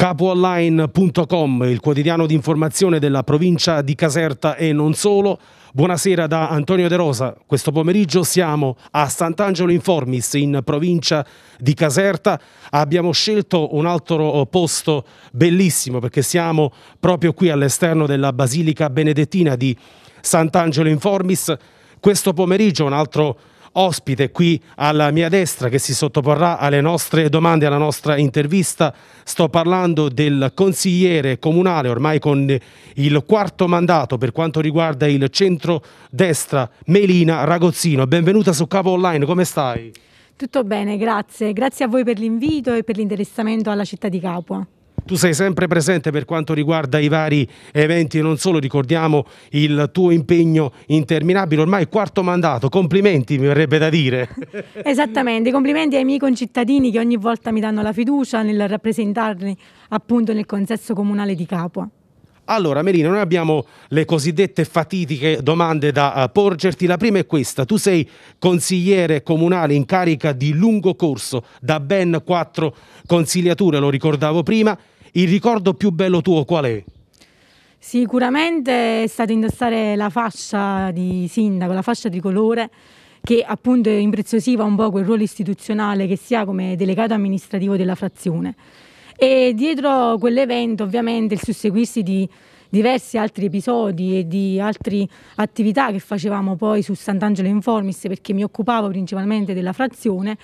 capoonline.com, il quotidiano di informazione della provincia di Caserta e non solo. Buonasera da Antonio De Rosa. Questo pomeriggio siamo a Sant'Angelo in Formis, in provincia di Caserta. Abbiamo scelto un altro oh, posto bellissimo perché siamo proprio qui all'esterno della Basilica Benedettina di Sant'Angelo in Formis. Questo pomeriggio un altro ospite qui alla mia destra che si sottoporrà alle nostre domande, alla nostra intervista. Sto parlando del consigliere comunale ormai con il quarto mandato per quanto riguarda il centro-destra Melina Ragozzino. Benvenuta su Capo Online, come stai? Tutto bene, grazie. Grazie a voi per l'invito e per l'interessamento alla città di Capua. Tu sei sempre presente per quanto riguarda i vari eventi, non solo ricordiamo il tuo impegno interminabile, ormai quarto mandato, complimenti mi verrebbe da dire. Esattamente, complimenti ai miei concittadini che ogni volta mi danno la fiducia nel rappresentarli appunto nel consesso comunale di Capua. Allora Melina, noi abbiamo le cosiddette fatidiche domande da eh, porgerti. La prima è questa, tu sei consigliere comunale in carica di lungo corso da ben quattro consigliature, lo ricordavo prima, il ricordo più bello tuo qual è? Sicuramente è stato indossare la fascia di sindaco, la fascia tricolore che appunto impreziosiva un po' quel ruolo istituzionale che si ha come delegato amministrativo della frazione. E dietro quell'evento ovviamente il susseguirsi di diversi altri episodi e di altre attività che facevamo poi su Sant'Angelo Informis perché mi occupavo principalmente della frazione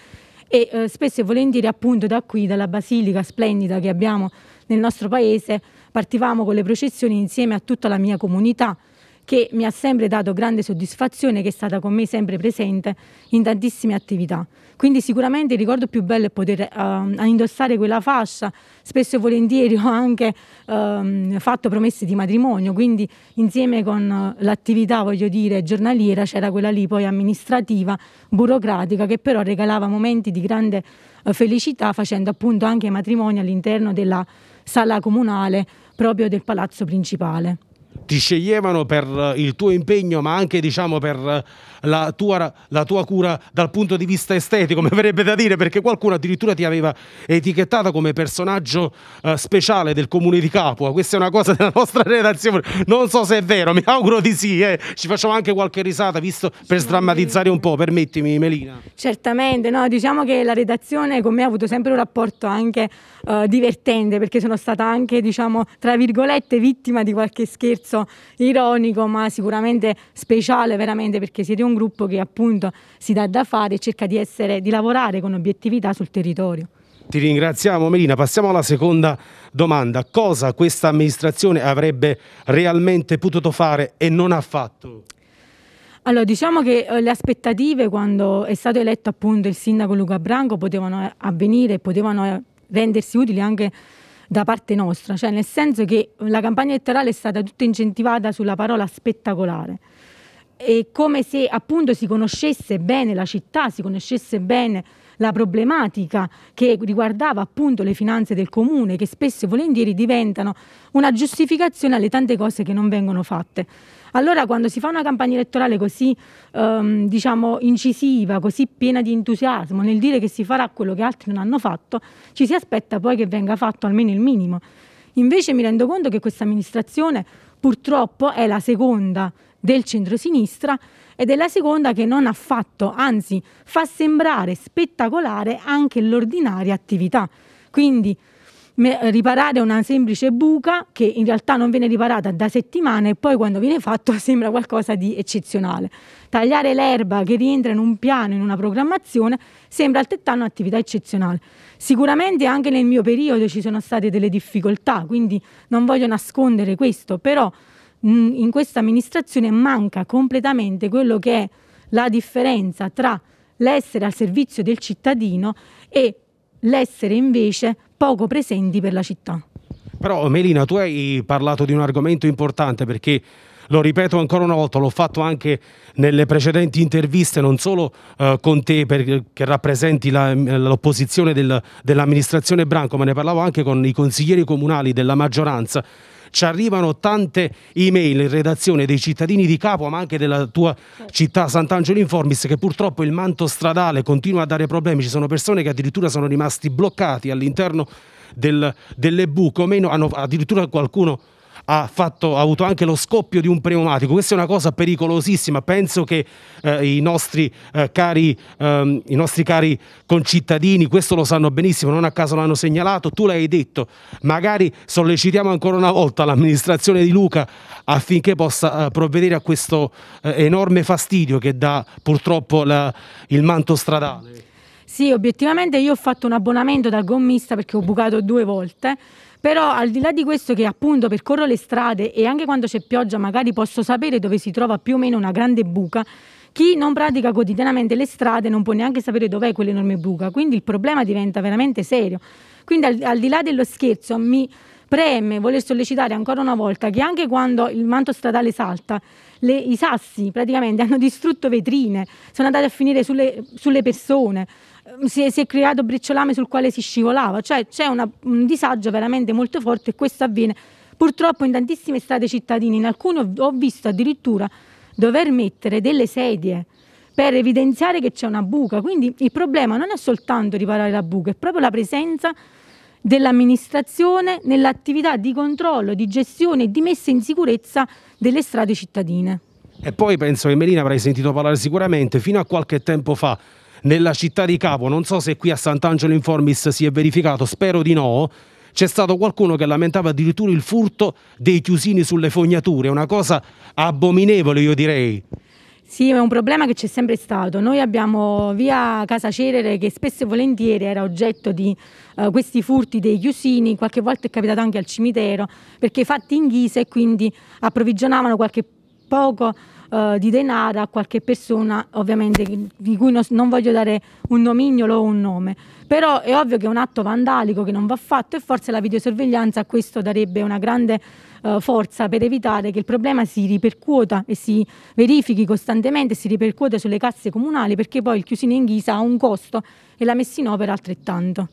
e eh, spesso e volentieri appunto da qui, dalla basilica splendida che abbiamo nel nostro paese partivamo con le processioni insieme a tutta la mia comunità che mi ha sempre dato grande soddisfazione, che è stata con me sempre presente in tantissime attività. Quindi sicuramente il ricordo più bello è poter eh, indossare quella fascia, spesso e volentieri ho anche eh, fatto promesse di matrimonio, quindi insieme con l'attività, voglio dire, giornaliera c'era quella lì poi amministrativa, burocratica, che però regalava momenti di grande eh, felicità facendo appunto anche matrimoni all'interno della sala comunale proprio del palazzo principale ti sceglievano per il tuo impegno ma anche diciamo, per la tua, la tua cura dal punto di vista estetico, mi verrebbe da dire, perché qualcuno addirittura ti aveva etichettata come personaggio eh, speciale del comune di Capua. Questa è una cosa della nostra redazione. Non so se è vero, mi auguro di sì. Eh. Ci facciamo anche qualche risata, visto per sdrammatizzare un po', permettimi Melina. Certamente, no, diciamo che la redazione con me ha avuto sempre un rapporto anche eh, divertente, perché sono stata anche, diciamo, tra virgolette, vittima di qualche scherzo ironico, ma sicuramente speciale veramente perché siete un gruppo che appunto si dà da fare e cerca di, essere, di lavorare con obiettività sul territorio. Ti ringraziamo Melina, passiamo alla seconda domanda. Cosa questa amministrazione avrebbe realmente potuto fare e non ha fatto? Allora, diciamo che eh, le aspettative quando è stato eletto appunto il sindaco Luca Branco potevano eh, avvenire e potevano eh, rendersi utili anche da parte nostra, cioè nel senso che la campagna elettorale è stata tutta incentivata sulla parola spettacolare è come se appunto si conoscesse bene la città, si conoscesse bene la problematica che riguardava appunto le finanze del comune, che spesso e volentieri diventano una giustificazione alle tante cose che non vengono fatte. Allora quando si fa una campagna elettorale così ehm, diciamo incisiva, così piena di entusiasmo nel dire che si farà quello che altri non hanno fatto, ci si aspetta poi che venga fatto almeno il minimo. Invece mi rendo conto che questa amministrazione purtroppo è la seconda del centro-sinistra ed è la seconda che non ha fatto, anzi fa sembrare spettacolare anche l'ordinaria attività. Quindi riparare una semplice buca che in realtà non viene riparata da settimane e poi quando viene fatto sembra qualcosa di eccezionale. Tagliare l'erba che rientra in un piano, in una programmazione, sembra altrettanto un'attività eccezionale. Sicuramente anche nel mio periodo ci sono state delle difficoltà, quindi non voglio nascondere questo, però mh, in questa amministrazione manca completamente quello che è la differenza tra l'essere al servizio del cittadino e l'essere invece poco presenti per la città. Però Melina, tu hai parlato di un argomento importante perché lo ripeto ancora una volta, l'ho fatto anche nelle precedenti interviste, non solo eh, con te perché che rappresenti l'opposizione del, dell'amministrazione Branco, ma ne parlavo anche con i consiglieri comunali della maggioranza ci arrivano tante email in redazione dei cittadini di Capua ma anche della tua città Sant'Angelo Informis che purtroppo il manto stradale continua a dare problemi, ci sono persone che addirittura sono rimasti bloccati all'interno del, delle buche, o meno hanno addirittura qualcuno ha, fatto, ha, avuto anche lo scoppio di un pneumatico. Questa è una cosa pericolosissima. Penso che eh, i, nostri, eh, cari, ehm, i, nostri, cari, concittadini questo lo sanno benissimo, non a caso l'hanno segnalato. Tu l'hai detto, magari sollecitiamo ancora una volta l'amministrazione di Luca affinché possa eh, provvedere a questo eh, enorme fastidio che dà purtroppo la, il manto stradale. Sì, obiettivamente io ho fatto un abbonamento dal gommista perché ho bucato due volte però al di là di questo che appunto percorro le strade e anche quando c'è pioggia magari posso sapere dove si trova più o meno una grande buca, chi non pratica quotidianamente le strade non può neanche sapere dov'è quell'enorme buca, quindi il problema diventa veramente serio. Quindi al, al di là dello scherzo mi preme voler sollecitare ancora una volta che anche quando il manto stradale salta, le, i sassi praticamente hanno distrutto vetrine, sono andati a finire sulle, sulle persone, Ehm, si è, si è creato briciolame sul quale si scivolava, cioè c'è una, un disagio veramente molto forte e questo avviene purtroppo in tantissime strade cittadine, in alcune ho, ho visto addirittura dover mettere delle sedie per evidenziare che c'è una buca, quindi il problema non è soltanto riparare la buca, è proprio la presenza dell'amministrazione nell'attività di controllo, di gestione e di messa in sicurezza delle strade cittadine. E poi penso che Melina avrai sentito parlare sicuramente fino a qualche tempo fa nella città di Capo, non so se qui a Sant'Angelo Informis si è verificato, spero di no, c'è stato qualcuno che lamentava addirittura il furto dei chiusini sulle fognature, una cosa abominevole io direi. Sì, è un problema che c'è sempre stato. Noi abbiamo via Casa Cerere che spesso e volentieri era oggetto di uh, questi furti dei chiusini, qualche volta è capitato anche al cimitero, perché fatti in ghisa e quindi approvvigionavano qualche poco eh, di denaro a qualche persona ovviamente di cui non, non voglio dare un nomignolo o un nome. Però è ovvio che è un atto vandalico che non va fatto e forse la videosorveglianza a questo darebbe una grande eh, forza per evitare che il problema si ripercuota e si verifichi costantemente, si ripercuote sulle casse comunali perché poi il chiusino in ghisa ha un costo e la messa in opera altrettanto.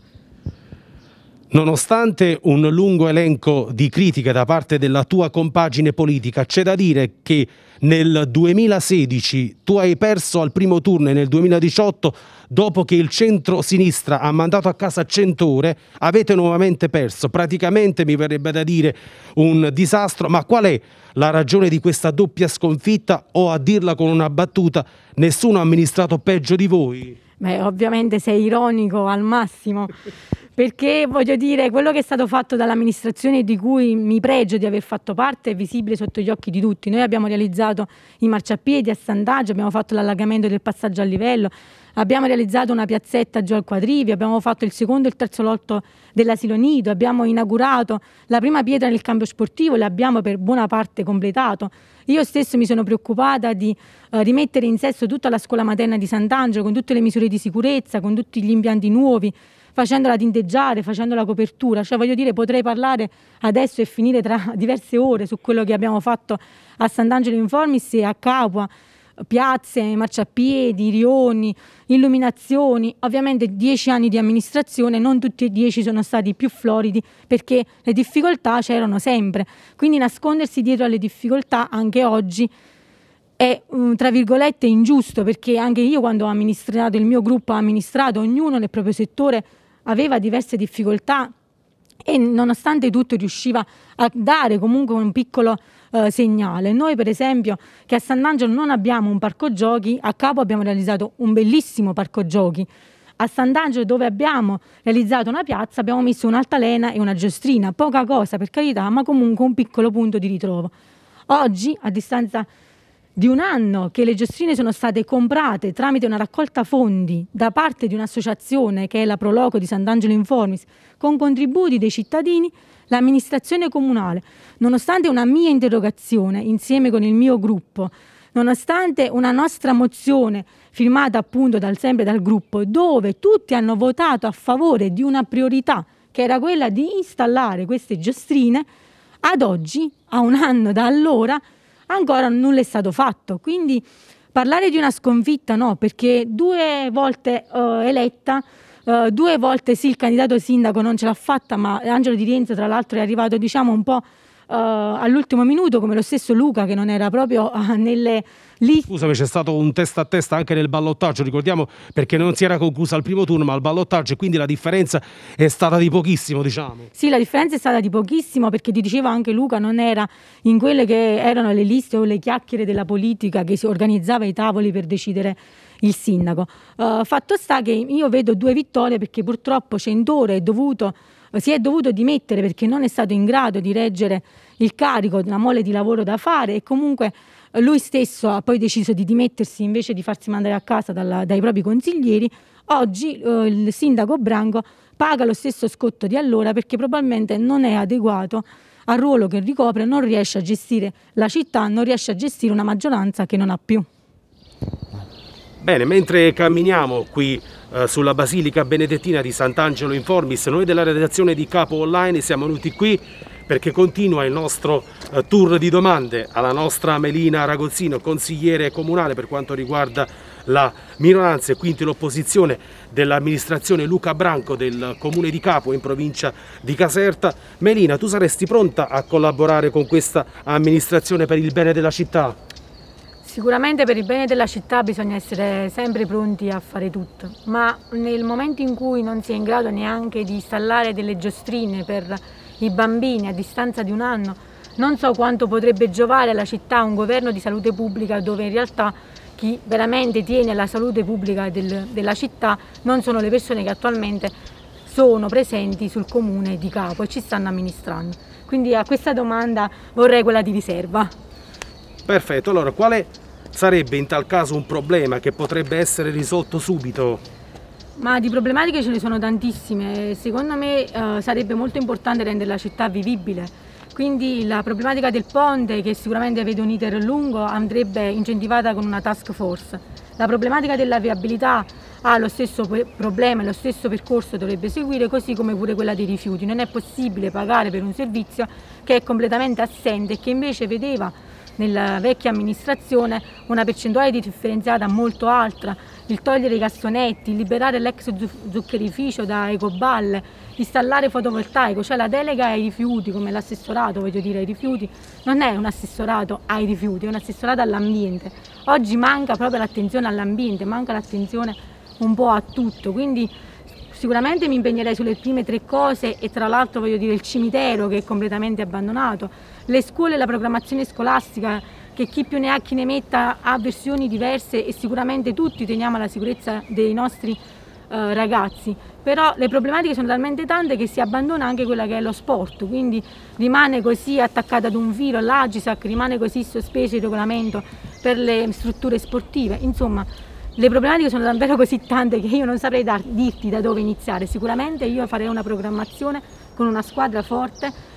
Nonostante un lungo elenco di critiche da parte della tua compagine politica, c'è da dire che nel 2016, tu hai perso al primo turno e nel 2018, dopo che il centro-sinistra ha mandato a casa Centore avete nuovamente perso. Praticamente mi verrebbe da dire un disastro, ma qual è la ragione di questa doppia sconfitta o a dirla con una battuta, nessuno ha amministrato peggio di voi? Beh, ovviamente sei ironico al massimo. perché voglio dire quello che è stato fatto dall'amministrazione di cui mi pregio di aver fatto parte è visibile sotto gli occhi di tutti. Noi abbiamo realizzato i marciapiedi a sandaggio, abbiamo fatto l'allargamento del passaggio a livello, abbiamo realizzato una piazzetta giù al quadrivi, abbiamo fatto il secondo e il terzo lotto dell'asilo nido, abbiamo inaugurato la prima pietra nel campo sportivo, l'abbiamo per buona parte completato. Io stesso mi sono preoccupata di eh, rimettere in sesto tutta la scuola materna di Sant'Angelo con tutte le misure di sicurezza, con tutti gli impianti nuovi, facendola tinteggiare, facendo la copertura, cioè voglio dire potrei parlare adesso e finire tra diverse ore su quello che abbiamo fatto a Sant'Angelo Informis e a Capua, piazze, marciapiedi, rioni, illuminazioni, ovviamente dieci anni di amministrazione, non tutti e dieci sono stati più floridi perché le difficoltà c'erano sempre, quindi nascondersi dietro alle difficoltà anche oggi è mm, tra virgolette ingiusto perché anche io quando ho amministrato, il mio gruppo ha amministrato, ognuno nel proprio settore aveva diverse difficoltà e nonostante tutto riusciva a dare comunque un piccolo eh, segnale. Noi per esempio che a Sant'Angelo non abbiamo un parco giochi, a Capo abbiamo realizzato un bellissimo parco giochi. A Sant'Angelo dove abbiamo realizzato una piazza abbiamo messo un'altalena e una giostrina, poca cosa per carità, ma comunque un piccolo punto di ritrovo. Oggi, a distanza di di un anno che le giostrine sono state comprate tramite una raccolta fondi da parte di un'associazione che è la Proloco di Sant'Angelo Informis con contributi dei cittadini, l'amministrazione comunale, nonostante una mia interrogazione insieme con il mio gruppo, nonostante una nostra mozione firmata appunto dal, sempre dal gruppo dove tutti hanno votato a favore di una priorità che era quella di installare queste giostrine, ad oggi, a un anno da allora, ancora nulla è stato fatto. Quindi parlare di una sconfitta no, perché due volte uh, eletta, uh, due volte sì il candidato sindaco non ce l'ha fatta, ma Angelo Di Rienzo tra l'altro è arrivato diciamo un po' Eh, all'ultimo minuto, come lo stesso Luca che non era proprio ah, nelle lì. Scusami, c'è stato un testa a testa anche nel ballottaggio, ricordiamo, perché non si era conclusa al primo turno, ma al ballottaggio, e quindi la differenza è stata di pochissimo, diciamo. Sì, la differenza è stata di pochissimo, perché ti diceva anche Luca, non era in quelle che erano le liste o le chiacchiere della politica che si organizzava i tavoli per decidere il sindaco. Uh, fatto sta che io vedo due vittorie perché purtroppo Cendore è dovuto si è dovuto dimettere perché non è stato in grado di reggere il carico, la mole di lavoro da fare e comunque lui stesso ha poi deciso di dimettersi invece di farsi mandare a casa dalla, dai propri consiglieri. Oggi eh, il sindaco Branco paga lo stesso scotto di allora perché probabilmente non è adeguato al ruolo che ricopre, non riesce a gestire la città, non riesce a gestire una maggioranza che non ha più. Bene, mentre camminiamo qui eh, sulla Basilica Benedettina di Sant'Angelo in Formis, noi della redazione di Capo Online siamo venuti qui perché continua il nostro eh, tour di domande alla nostra Melina Ragozzino, consigliere comunale per quanto riguarda la minoranza e quindi l'opposizione dell'amministrazione Luca Branco del comune di Capo in provincia di Caserta. Melina, tu saresti pronta a collaborare con questa amministrazione per il bene della città? Sicuramente per il bene della città bisogna essere sempre pronti a fare tutto, ma nel momento in cui non si è in grado neanche di installare delle giostrine per i bambini a distanza di un anno, non so quanto potrebbe giovare alla città un governo di salute pubblica dove in realtà chi veramente tiene la salute pubblica del, della città non sono le persone che attualmente sono presenti sul comune di Capo e ci stanno amministrando. Quindi a questa domanda vorrei quella di riserva. Perfetto, allora qual è Sarebbe in tal caso un problema che potrebbe essere risolto subito? Ma di problematiche ce ne sono tantissime, secondo me eh, sarebbe molto importante rendere la città vivibile, quindi la problematica del ponte che sicuramente vede un iter lungo andrebbe incentivata con una task force. La problematica della viabilità ha lo stesso problema, lo stesso percorso dovrebbe seguire, così come pure quella dei rifiuti. Non è possibile pagare per un servizio che è completamente assente e che invece vedeva nella vecchia amministrazione una percentuale di differenziata molto alta, il togliere i cassonetti, liberare l'ex zuccherificio da ecoballe, installare fotovoltaico, cioè la delega ai rifiuti come l'assessorato, voglio dire ai rifiuti, non è un assessorato ai rifiuti, è un assessorato all'ambiente. Oggi manca proprio l'attenzione all'ambiente, manca l'attenzione un po' a tutto, quindi sicuramente mi impegnerei sulle prime tre cose e tra l'altro voglio dire il cimitero che è completamente abbandonato, le scuole e la programmazione scolastica che chi più ne ha chi ne metta ha versioni diverse e sicuramente tutti teniamo alla sicurezza dei nostri eh, ragazzi, però le problematiche sono talmente tante che si abbandona anche quella che è lo sport, quindi rimane così attaccata ad un filo l'Agisac, rimane così sospeso il regolamento per le strutture sportive, insomma le problematiche sono davvero così tante che io non saprei dar, dirti da dove iniziare, sicuramente io farei una programmazione con una squadra forte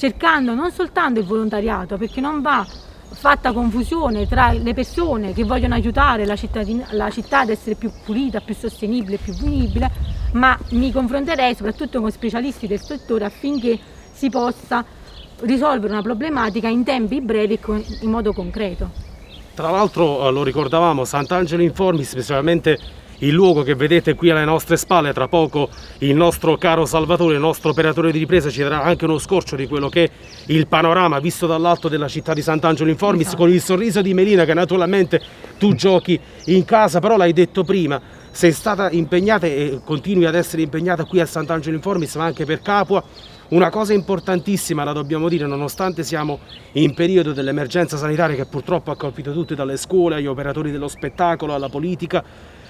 cercando non soltanto il volontariato, perché non va fatta confusione tra le persone che vogliono aiutare la, la città ad essere più pulita, più sostenibile, più vivibile, ma mi confronterei soprattutto con specialisti del settore affinché si possa risolvere una problematica in tempi brevi e in modo concreto. Tra l'altro eh, lo ricordavamo, Sant'Angelo Informi specialmente il luogo che vedete qui alle nostre spalle, tra poco il nostro caro Salvatore, il nostro operatore di ripresa ci darà anche uno scorcio di quello che è il panorama visto dall'alto della città di Sant'Angelo in Formis esatto. con il sorriso di Melina che naturalmente tu giochi in casa, però l'hai detto prima, sei stata impegnata e continui ad essere impegnata qui a Sant'Angelo in Formis ma anche per Capua una cosa importantissima la dobbiamo dire, nonostante siamo in periodo dell'emergenza sanitaria che purtroppo ha colpito tutti, dalle scuole agli operatori dello spettacolo, alla politica,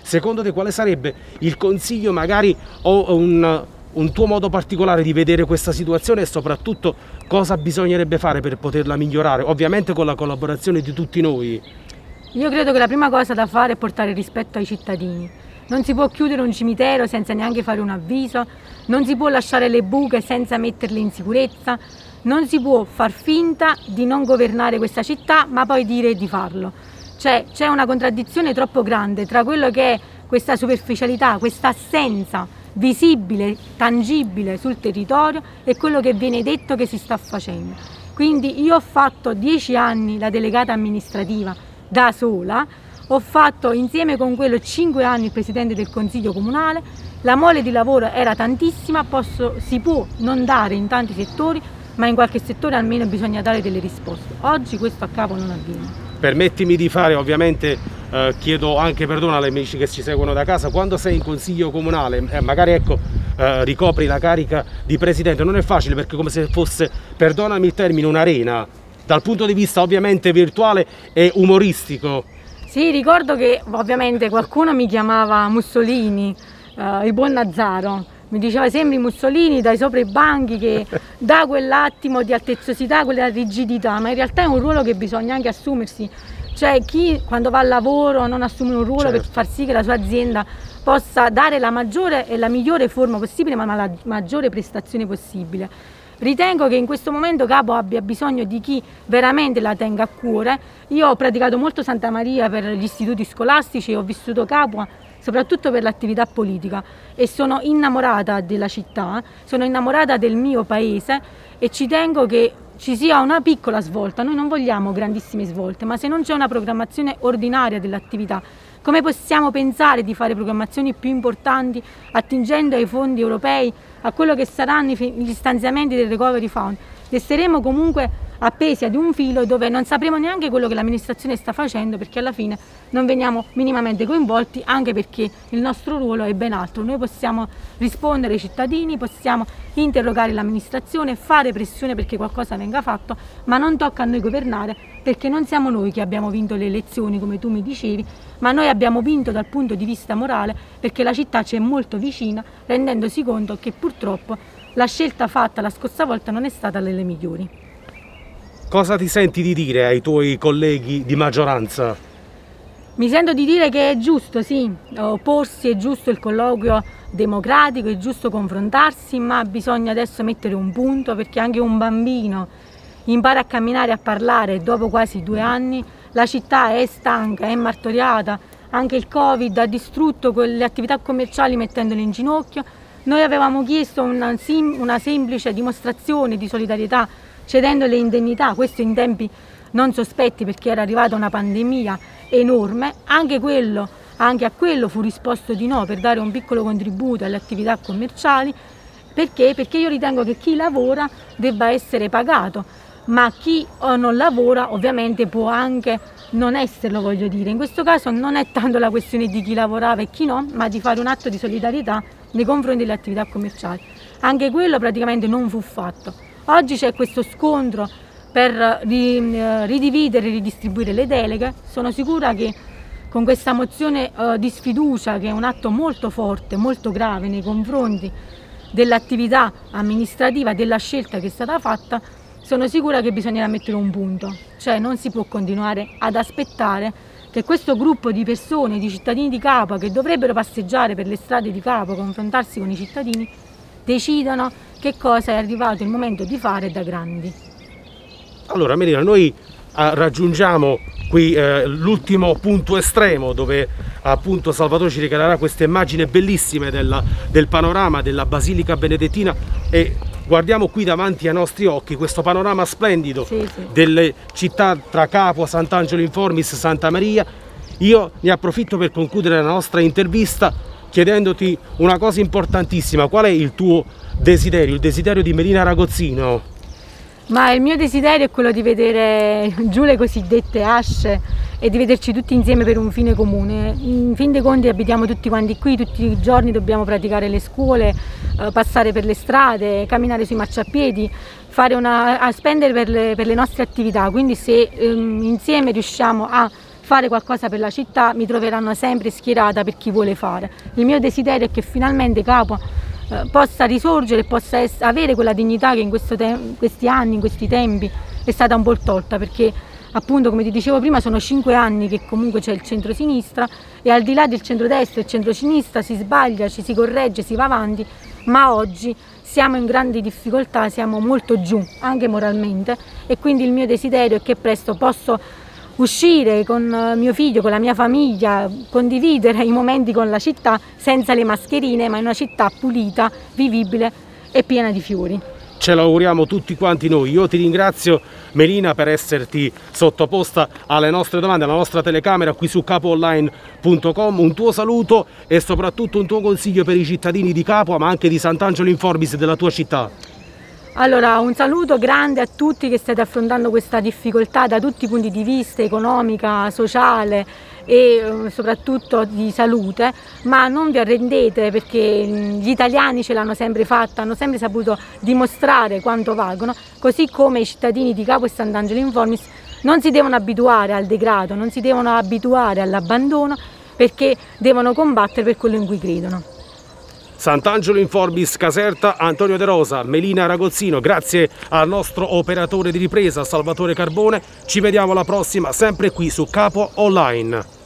Secondo te quale sarebbe il consiglio magari o un, un tuo modo particolare di vedere questa situazione e soprattutto cosa bisognerebbe fare per poterla migliorare? Ovviamente con la collaborazione di tutti noi. Io credo che la prima cosa da fare è portare rispetto ai cittadini. Non si può chiudere un cimitero senza neanche fare un avviso, non si può lasciare le buche senza metterle in sicurezza, non si può far finta di non governare questa città ma poi dire di farlo. Cioè c'è una contraddizione troppo grande tra quello che è questa superficialità, questa assenza visibile, tangibile sul territorio e quello che viene detto che si sta facendo. Quindi io ho fatto dieci anni la delegata amministrativa da sola, ho fatto insieme con quello cinque anni il presidente del consiglio comunale, la mole di lavoro era tantissima, posso, si può non dare in tanti settori, ma in qualche settore almeno bisogna dare delle risposte. Oggi questo a capo non avviene permettimi di fare ovviamente eh, chiedo anche perdono alle amici che ci seguono da casa, quando sei in consiglio comunale, eh, magari ecco, eh, ricopri la carica di presidente, non è facile perché come se fosse, perdonami il termine, un'arena, dal punto di vista ovviamente virtuale e umoristico. Sì, ricordo che ovviamente qualcuno mi chiamava Mussolini, eh, il buon Nazzaro, mi diceva sembri Mussolini dai sopra i banchi che dà quell'attimo di altezzosità, quella rigidità, ma in realtà è un ruolo che bisogna anche assumersi. Cioè chi quando va al lavoro non assume un ruolo certo. per far sì che la sua azienda possa dare la maggiore e la migliore forma possibile, ma la maggiore prestazione possibile. Ritengo che in questo momento Capo abbia bisogno di chi veramente la tenga a cuore. Io ho praticato molto Santa Maria per gli istituti scolastici, ho vissuto Capua soprattutto per l'attività politica e sono innamorata della città, sono innamorata del mio paese e ci tengo che ci sia una piccola svolta, noi non vogliamo grandissime svolte, ma se non c'è una programmazione ordinaria dell'attività, come possiamo pensare di fare programmazioni più importanti attingendo ai fondi europei, a quello che saranno gli stanziamenti del Recovery Fund? resteremo comunque appesi ad un filo dove non sapremo neanche quello che l'amministrazione sta facendo perché alla fine non veniamo minimamente coinvolti anche perché il nostro ruolo è ben altro. Noi possiamo rispondere ai cittadini, possiamo interrogare l'amministrazione, fare pressione perché qualcosa venga fatto, ma non tocca a noi governare perché non siamo noi che abbiamo vinto le elezioni come tu mi dicevi, ma noi abbiamo vinto dal punto di vista morale perché la città ci è molto vicina rendendosi conto che purtroppo la scelta fatta la scorsa volta non è stata delle migliori. Cosa ti senti di dire ai tuoi colleghi di maggioranza? Mi sento di dire che è giusto, sì, opporsi, è giusto il colloquio democratico, è giusto confrontarsi, ma bisogna adesso mettere un punto perché anche un bambino impara a camminare e a parlare dopo quasi due anni, la città è stanca, è martoriata, anche il Covid ha distrutto le attività commerciali mettendole in ginocchio, noi avevamo chiesto una, una semplice dimostrazione di solidarietà cedendo le indennità, questo in tempi non sospetti perché era arrivata una pandemia enorme, anche, quello, anche, a quello fu risposto di no per dare un piccolo contributo alle attività commerciali, perché? perché io ritengo che chi lavora debba essere pagato ma chi eh, non lavora ovviamente può anche non esserlo, voglio dire. In questo caso non è tanto la questione di chi lavorava e chi no, ma di fare un atto di solidarietà nei confronti delle attività commerciali. Anche quello praticamente non fu fatto. Oggi c'è questo scontro per eh, eh, ridividere e ridistribuire le deleghe. Sono sicura che con questa mozione di sfiducia, che è un atto molto forte, molto grave nei confronti dell'attività amministrativa, della scelta che è stata fatta, sono sicura che bisognerà mettere un punto, cioè non si può continuare ad aspettare che questo gruppo di persone, di cittadini di Capua, che dovrebbero passeggiare per le strade di Capua, confrontarsi con i cittadini, decidano che cosa è arrivato il momento di fare da grandi. Allora Melina, noi ah, raggiungiamo qui eh, l'ultimo punto estremo dove appunto Salvatore ci regalerà queste immagini bellissime del, del panorama della Basilica Benedettina e guardiamo qui davanti ai nostri occhi questo panorama splendido sì, sì. delle città tra Capua, Sant'Angelo in Formis, Santa Maria. Io ne approfitto per concludere la nostra intervista chiedendoti una cosa importantissima, qual è il tuo desiderio, il desiderio di Melina Ragozzino? ma il mio desiderio è quello di vedere giù le cosiddette asce e di vederci tutti insieme per un fine comune. In fin dei conti abitiamo tutti quanti qui, tutti i giorni dobbiamo praticare le scuole, eh, passare per le strade, camminare sui marciapiedi, una, spendere per le, per le, nostre attività, quindi se ehm, insieme riusciamo a fare qualcosa per la città mi troveranno sempre schierata per chi vuole fare. Il mio desiderio è che finalmente Capo eh, possa risorgere, possa avere quella dignità che in questi anni, in questi tempi è stata un po' tolta perché appunto come ti dicevo prima sono cinque anni che comunque c'è il centro-sinistra e al di là del centro-destra e centro-sinistra si sbaglia, ci si corregge, si va avanti, ma oggi siamo in grandi difficoltà, siamo molto giù anche moralmente e quindi il mio desiderio è che presto possa uscire con eh, mio figlio, con la mia famiglia, condividere i momenti con la città senza le mascherine, ma in una città pulita, vivibile e piena di fiori ce l'auguriamo tutti quanti noi. Io ti ringrazio Melina per esserti sottoposta alle nostre domande, alla nostra telecamera qui su capoonline.com. Un tuo saluto e soprattutto un tuo consiglio per i cittadini di Capua ma anche di Sant'Angelo in Forbis della tua città. Allora, un saluto grande a tutti che state affrontando questa difficoltà da tutti i punti di vista, economica, sociale e eh, soprattutto di salute, ma non vi arrendete perché gli italiani ce l'hanno sempre fatta, hanno sempre saputo dimostrare quanto valgono, così come i cittadini di Capo e Sant'Angelo Informis non si devono abituare al degrado, non si devono abituare all'abbandono perché devono combattere per quello in cui credono. Sant'Angelo in Forbis Caserta, Antonio De Rosa, Melina Ragozzino, grazie al nostro operatore di ripresa Salvatore Carbone, ci vediamo alla prossima sempre qui su Capo Online.